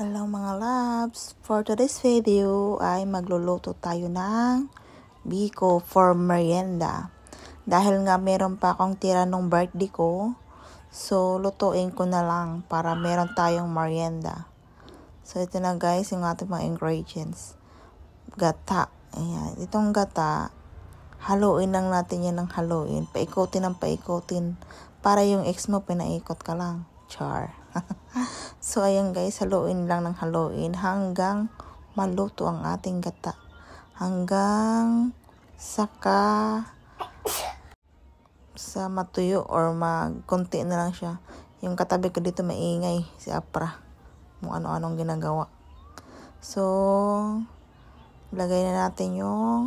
Hello mga loves! For today's video ay magluluto tayo ng biko for merienda. Dahil nga meron pa akong tira nung birthday ko, so lutuin ko na lang para meron tayong merienda. So ito na guys yung ating mga ingredients. Gata. Ayan. Itong gata, haluin lang natin yan ng haluin. Paikutin ang paikutin para yung ex mo pinaikot ka lang. Char. so, ayan guys, haluin lang ng haluin hanggang maluto ang ating gata. Hanggang saka sa matuyo or magkunti na lang siya. Yung katabi ko dito maingay si Apra. Kung ano-anong ginagawa. So, lagay na natin yung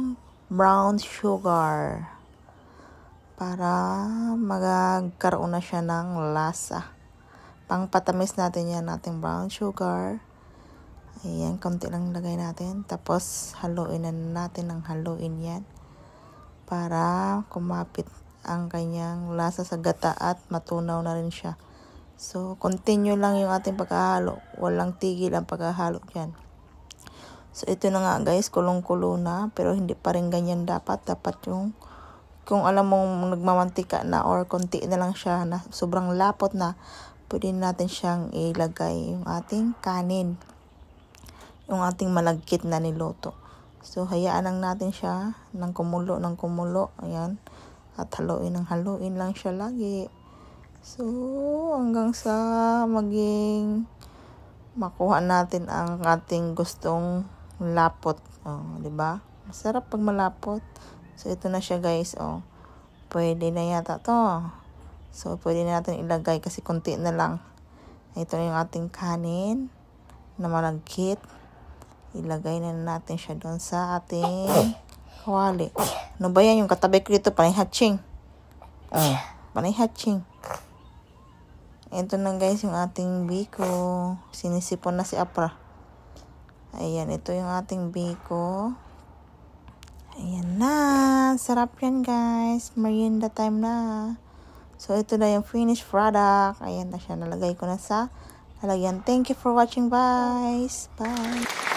brown sugar para magkaroon na siya ng lasa. Pang patamis natin yan nating brown sugar. Ayan, konti lang lagay natin. Tapos, haluin na natin ng haluin yan. Para kumapit ang kanyang lasa sa gata at matunaw na rin siya. So, continue lang yung ating pagkahalo. Walang tigil ang pagkahalo dyan. So, ito na nga guys, kulong-kulo na. Pero hindi pa rin ganyan dapat. Dapat yung, kung alam mong nagmamantika na or konti na lang siya na sobrang lapot na, pwede natin siyang ilagay yung ating kanin. Yung ating malagkit na niloto. So, hayaan lang natin siya ng kumulo, ng kumulo. Ayan. At haluin ng haluin lang siya lagi. So, hanggang sa maging makuha natin ang ating gustong lapot. Oh, 'di ba? Masarap pag malapot. So ito na siya guys, oh. Pwede na yata 'to. So, pwede na natin ilagay kasi konti na lang. Ito na yung ating kanin na malagkit. Ilagay na natin siya doon sa ating kawali. Ano ba yan? Yung katabi ko dito, panay hatching. Oh, panay hatching. Ito na guys yung ating biko. Sinisipon na si Apra. Ayan, ito yung ating biko. Ayan na. Sarap yan guys. Merienda time na. So, ito na yung finished product. Ayan na siya. Nalagay ko na sa lalagyan. Thank you for watching, guys. Bye!